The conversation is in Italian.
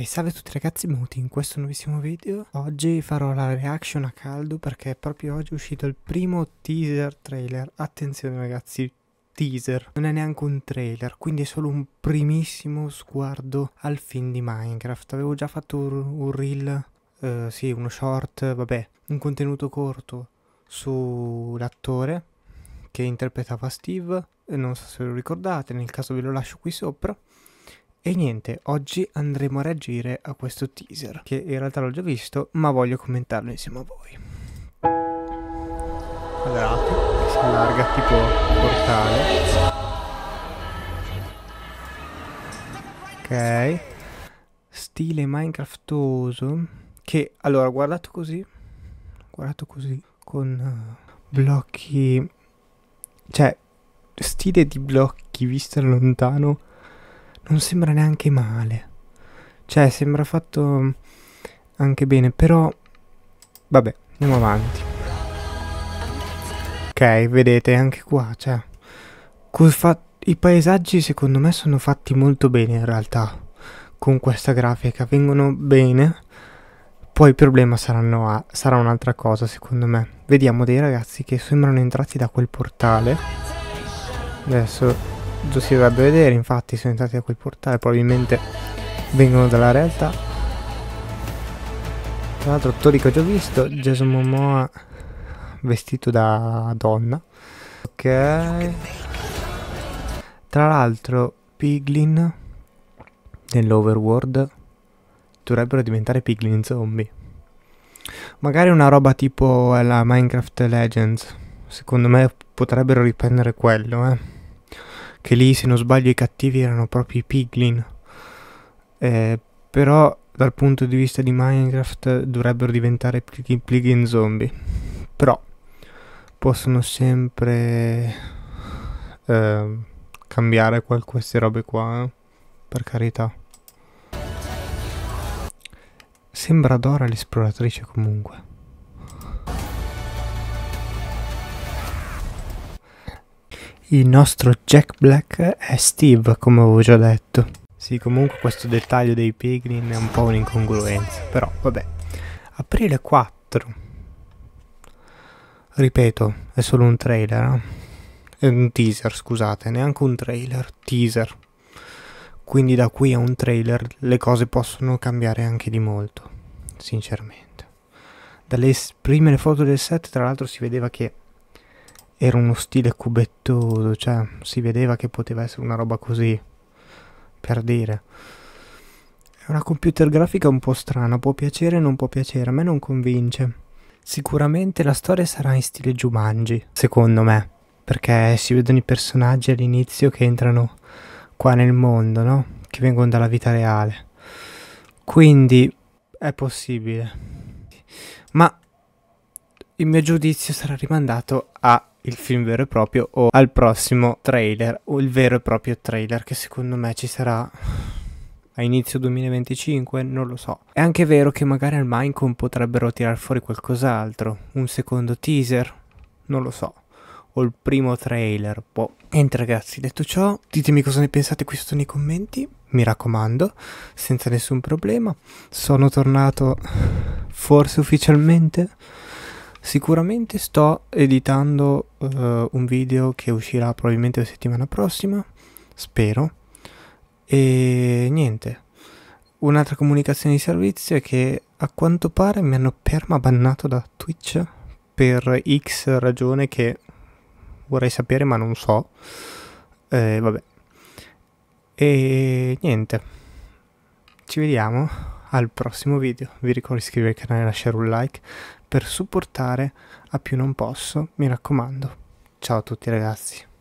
E salve a tutti ragazzi, benvenuti in questo nuovissimo video. Oggi farò la reaction a caldo perché proprio oggi è uscito il primo teaser trailer. Attenzione ragazzi, teaser, non è neanche un trailer, quindi è solo un primissimo sguardo al film di Minecraft. Avevo già fatto un, reel, eh, sì, uno short, vabbè, un contenuto corto sull'attore che interpretava Steve, non so se lo ricordate, nel caso ve lo lascio qui sopra. E niente, oggi andremo a reagire a questo teaser, che in realtà l'ho già visto, ma voglio commentarlo insieme a voi. Quadrato, si allarga tipo portale. Ok. Stile Minecraftoso, che allora guardato così, guardato così, con uh, blocchi, cioè stile di blocchi vista da lontano non sembra neanche male. Cioè, sembra fatto anche bene, però... Vabbè, andiamo avanti. Ok, vedete, anche qua, cioè... I paesaggi secondo me sono fatti molto bene in realtà con questa grafica, vengono bene. Poi il problema a, sarà un'altra cosa secondo me. Vediamo dei ragazzi che sembrano entrati da quel portale. Adesso lo si dovrebbe vedere, infatti, sono entrati da quel portale, probabilmente vengono dalla realtà. Tra l'altro, che ho già visto, Jason Momoa vestito da donna. Ok. Tra l'altro, Piglin nell'overworld dovrebbero diventare Piglin zombie. Magari una roba tipo la Minecraft Legends. Secondo me potrebbero riprendere quello, eh che lì se non sbaglio i cattivi erano proprio i piglin. Eh, però dal punto di vista di Minecraft dovrebbero diventare piglin zombie. Però possono sempre eh, cambiare qual queste robe qua, eh? per carità. Sembra Dora l'esploratrice comunque. Il nostro Jack Black è Steve, come avevo già detto. Sì, comunque questo dettaglio dei piglin è un po' un'incongruenza, però vabbè. Aprile 4. Ripeto, è solo un trailer. Eh. È un teaser, scusate, neanche un trailer, teaser. Quindi da qui a un trailer le cose possono cambiare anche di molto, sinceramente. Dalle prime foto del set, tra l'altro, si vedeva che era uno stile cubettoso, cioè si vedeva che poteva essere una roba così, per dire. È una computer grafica un po' strana, può piacere o non può piacere, a me non convince. Sicuramente la storia sarà in stile Jumanji, secondo me, perché si vedono i personaggi all'inizio che entrano qua nel mondo, no? Che vengono dalla vita reale. Quindi è possibile. Ma il mio giudizio sarà rimandato a il film vero e proprio o al prossimo trailer o il vero e proprio trailer che secondo me ci sarà a inizio 2025, non lo so. È anche vero che magari al Minecon potrebbero tirar fuori qualcos'altro, un secondo teaser, non lo so. O il primo trailer, boh. Niente ragazzi, detto ciò, ditemi cosa ne pensate qui sotto nei commenti, mi raccomando, senza nessun problema. Sono tornato forse ufficialmente Sicuramente sto editando uh, un video che uscirà probabilmente la settimana prossima, spero. E niente, un'altra comunicazione di servizio è che a quanto pare mi hanno permabannato da Twitch per X ragione che vorrei sapere ma non so. Eh, vabbè. E niente, ci vediamo al prossimo video, vi ricordo di iscrivervi al canale e lasciare un like per supportare a più non posso, mi raccomando. Ciao a tutti ragazzi.